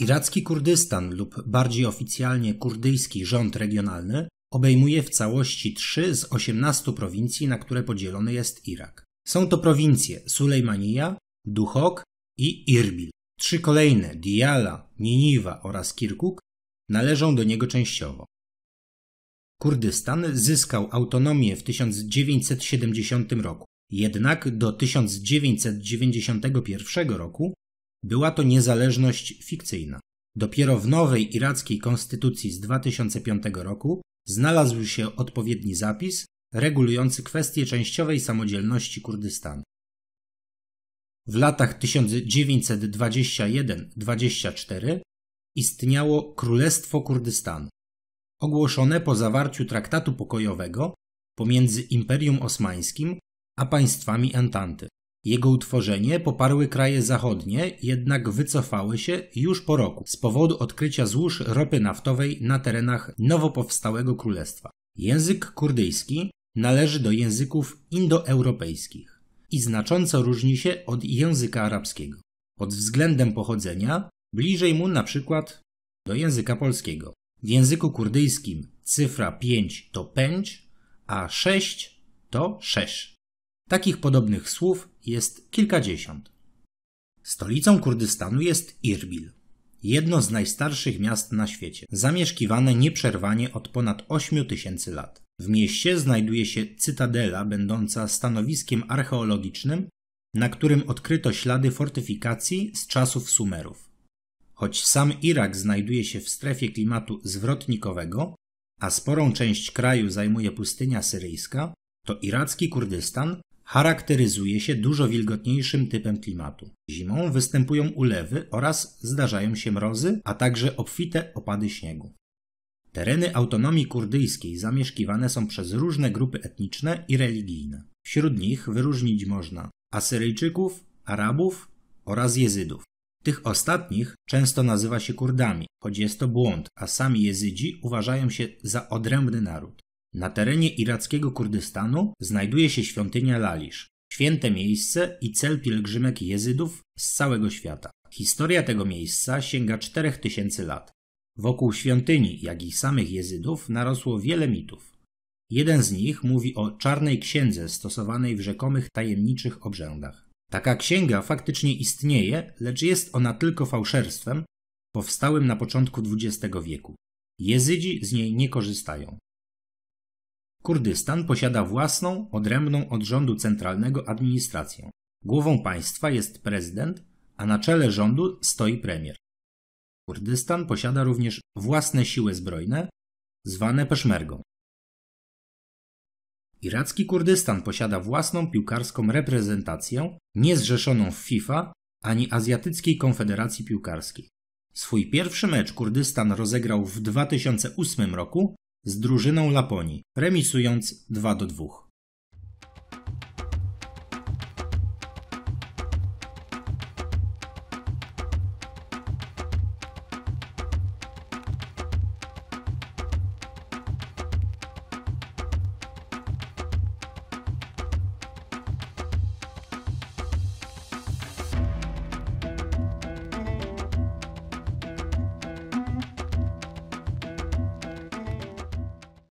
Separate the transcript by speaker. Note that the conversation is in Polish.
Speaker 1: Iracki Kurdystan lub bardziej oficjalnie kurdyjski rząd regionalny obejmuje w całości 3 z 18 prowincji, na które podzielony jest Irak. Są to prowincje Sulejmania, Duhok i Irbil. Trzy kolejne, Diyala, Niniwa oraz Kirkuk, należą do niego częściowo. Kurdystan zyskał autonomię w 1970 roku, jednak do 1991 roku była to niezależność fikcyjna. Dopiero w nowej irackiej konstytucji z 2005 roku znalazł się odpowiedni zapis regulujący kwestię częściowej samodzielności Kurdystanu. W latach 1921-24 istniało Królestwo Kurdystanu, ogłoszone po zawarciu traktatu pokojowego pomiędzy Imperium Osmańskim a państwami Entanty. Jego utworzenie poparły kraje zachodnie, jednak wycofały się już po roku z powodu odkrycia złóż ropy naftowej na terenach nowo powstałego królestwa. Język kurdyjski należy do języków indoeuropejskich i znacząco różni się od języka arabskiego. Pod względem pochodzenia bliżej mu na przykład do języka polskiego. W języku kurdyjskim cyfra 5 to pędź, a 6 to 6. Takich podobnych słów jest kilkadziesiąt. Stolicą Kurdystanu jest Irbil, jedno z najstarszych miast na świecie, zamieszkiwane nieprzerwanie od ponad 8 tysięcy lat. W mieście znajduje się cytadela będąca stanowiskiem archeologicznym, na którym odkryto ślady fortyfikacji z czasów Sumerów. Choć sam Irak znajduje się w strefie klimatu zwrotnikowego, a sporą część kraju zajmuje pustynia syryjska, to iracki Kurdystan charakteryzuje się dużo wilgotniejszym typem klimatu. Zimą występują ulewy oraz zdarzają się mrozy, a także obfite opady śniegu. Tereny autonomii kurdyjskiej zamieszkiwane są przez różne grupy etniczne i religijne. Wśród nich wyróżnić można Asyryjczyków, Arabów oraz Jezydów. Tych ostatnich często nazywa się Kurdami, choć jest to błąd, a sami Jezydzi uważają się za odrębny naród. Na terenie irackiego Kurdystanu znajduje się świątynia Lalisz, święte miejsce i cel pielgrzymek jezydów z całego świata. Historia tego miejsca sięga 4000 lat. Wokół świątyni, jak i samych jezydów, narosło wiele mitów. Jeden z nich mówi o czarnej księdze stosowanej w rzekomych tajemniczych obrzędach. Taka księga faktycznie istnieje, lecz jest ona tylko fałszerstwem powstałym na początku XX wieku. Jezydzi z niej nie korzystają. Kurdystan posiada własną, odrębną od rządu centralnego administrację. Głową państwa jest prezydent, a na czele rządu stoi premier. Kurdystan posiada również własne siły zbrojne, zwane peszmergą. Iracki Kurdystan posiada własną piłkarską reprezentację, niezrzeszoną w FIFA ani Azjatyckiej Konfederacji Piłkarskiej. Swój pierwszy mecz Kurdystan rozegrał w 2008 roku z drużyną Laponii, remisując 2 do 2.